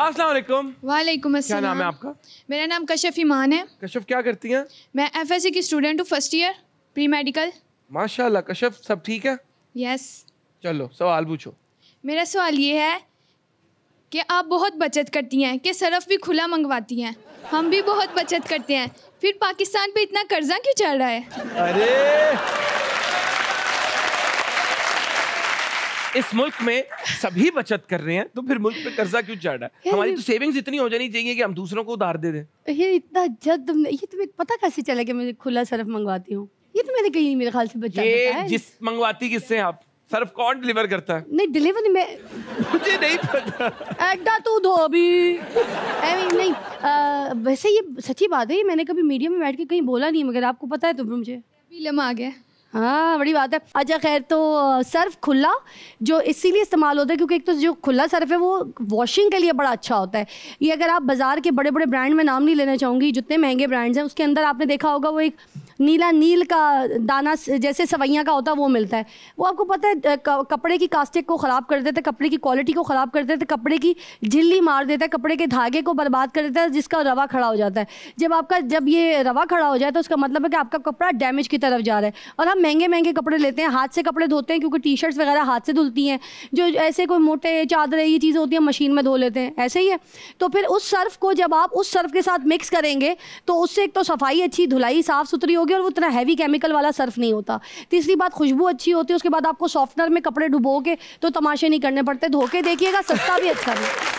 अस्सलाम वालेकुम क्या नाम है आपका मेरा नाम कशफ ईमान है कशफ क्या करती हैं मैं एफएससी की स्टूडेंट हूँ फर्स्ट ईयर प्री मेडिकल माशाल्लाह कशफ सब ठीक है यस चलो सवाल पूछो मेरा सवाल ये है कि आप बहुत बचत करती हैं कि सरफ भी खुला मंगवाती हैं हम भी बहुत बचत करते हैं फिर पाकिस्तान पे इतना कर्जा क्यों चल रहा है अरे इस मुल्क में सभी बचत कर रहे हैं तो फिर मुल्क पे कर्जा क्यों चढ़ रहा है हमारी तो सेविंग्स इतनी हो जानी चाहिए कि हम दूसरों को उधार दे दें तो ये इतना जद तुमने ये तुम्हें पता कैसे चला कि मैं खुला सरफ मंगवाती हूँ ये तो मैंने कहीं मेरे ख्याल से बच्चा ये जिस मंगवाती किससे आप सरफ कौन डिलीवर करता है नहीं डिलीवर मैं मुझे नहीं पता एकदा तू धो अभी नहीं वैसे ये सच्ची बात है मैंने कभी मीडिया में बैठ के कहीं बोला नहीं मगर आपको पता है तुम मुझे अभी लम आ गया हाँ बड़ी बात है अच्छा खैर तो सर्फ खुला जो इसीलिए इस्तेमाल होता है क्योंकि एक तो जो खुला सर्फ है वो वॉशिंग के लिए बड़ा अच्छा होता है ये अगर आप बाज़ार के बड़े बड़े ब्रांड में नाम नहीं लेना चाहूँगी जितने महंगे ब्रांड्स हैं उसके अंदर आपने देखा होगा वो एक नीला नील का दाना जैसे सवैयाँ का होता है वो मिलता है वो आपको पता है कपड़े की कास्टिक को ख़राब कर देता है कपड़े की क्वालिटी को ख़राब कर देता है कपड़े की झिल्ली मार देता है कपड़े के धागे को बर्बाद कर देता है जिसका रवा खड़ा हो जाता है जब आपका जब ये रवा खड़ा हो जाए तो उसका मतलब है कि आपका कपड़ा डैमेज की तरफ जा रहा है और हम महंगे महंगे कपड़े लेते हैं हाथ से कपड़े धोते हैं क्योंकि टी शर्ट्स वगैरह हाथ से धुलती हैं जो ऐसे कोई मोटे चादरें ये चीज़ें होती हैं मशीन में धो लेते हैं ऐसे ही है तो फिर उस सर्फ को जब आप उस सर्फ के साथ मिक्स करेंगे तो उससे एक तो सफाई अच्छी धुलाई साफ़ सुथरी हो धोगे और वो उतना हैवी केमिकल वाला सर्फ नहीं होता तीसरी बात खुशबू अच्छी होती है उसके बाद आपको सॉफ्टनर में कपड़े डुबो के तो तमाशे नहीं करने पड़ते धोके देखिएगा सस्ता भी अच्छा नहीं